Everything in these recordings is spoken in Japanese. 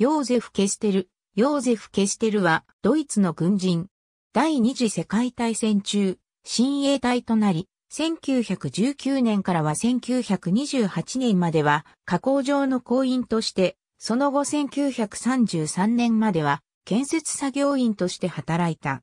ヨーゼフ・ケステル。ヨーゼフ・ケステルは、ドイツの軍人。第二次世界大戦中、親衛隊となり、1919年からは1928年までは、加工場の工員として、その後1933年までは、建設作業員として働いた。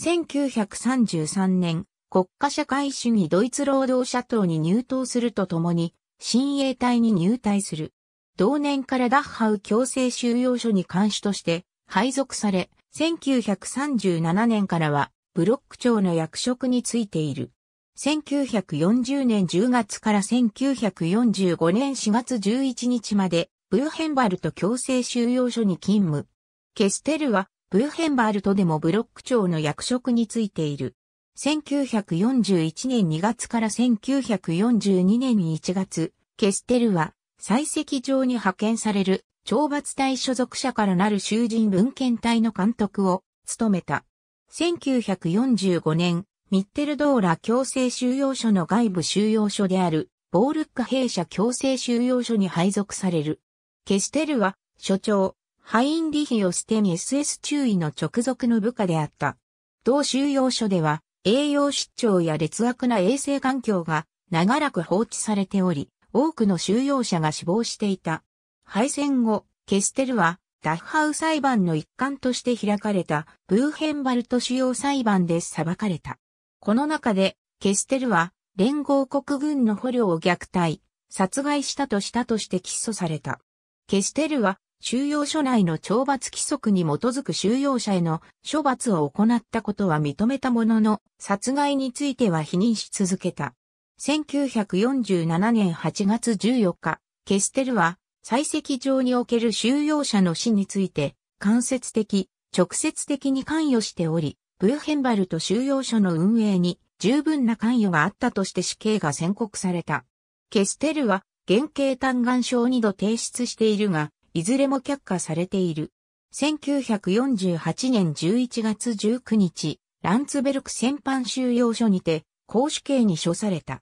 1933年、国家社会主義ドイツ労働者党に入党するとともに、親衛隊に入隊する。同年からダッハウ強制収容所に監視として配属され、1937年からはブロック長の役職についている。1940年10月から1945年4月11日まで、ブーヘンバルト強制収容所に勤務。ケステルは、ブーヘンバルトでもブロック長の役職についている。1941年2月から1942年1月、ケステルは、採石場に派遣される懲罰隊所属者からなる囚人文献隊の監督を務めた。1945年、ミッテルドーラ強制収容所の外部収容所である、ボールッカ兵舎強制収容所に配属される。ケステルは、所長、ハインリヒオステに SS 注意の直属の部下であった。同収容所では、栄養失調や劣悪な衛生環境が長らく放置されており、多くの収容者が死亡していた。敗戦後、ケステルは、ダッハウ裁判の一環として開かれた、ブーヘンバルト主要裁判で裁かれた。この中で、ケステルは、連合国軍の捕虜を虐待、殺害したとしたとして起訴された。ケステルは、収容所内の懲罰規則に基づく収容者への処罰を行ったことは認めたものの、殺害については否認し続けた。1947年8月14日、ケステルは、採石場における収容者の死について、間接的、直接的に関与しており、ブーヘンバルト収容所の運営に十分な関与があったとして死刑が宣告された。ケステルは、原型嘆願書を2度提出しているが、いずれも却下されている。1948年11月19日、ランツベルク戦犯収容所にて、公主刑に処された。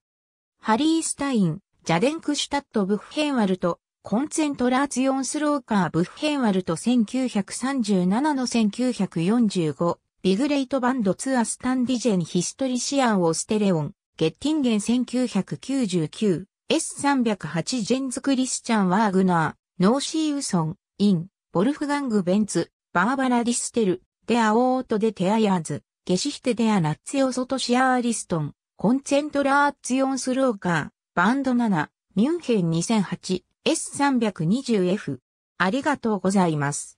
ハリー・スタイン、ジャデンクシュタット・ブッヘンワルト、コンセントラーツ・ヨンスローカー・ブッヘンワルト1937の1945、ビグレイトバンドツアースタンディジェン・ヒストリシアン・オステレオン、ゲッティンゲン1999、S308 ジェンズ・クリスチャン・ワーグナー、ノーシー・ウソン、イン、ボルフガング・ベンツ、バーバラ・ディステル、デア・オート・デ・テアヤーズ、ゲシヒテ・デア・ナッツヨソト・シアー・リストン、コンセントラーツヨンスローカー、バンド7、ミュンヘン 2008S320F。ありがとうございます。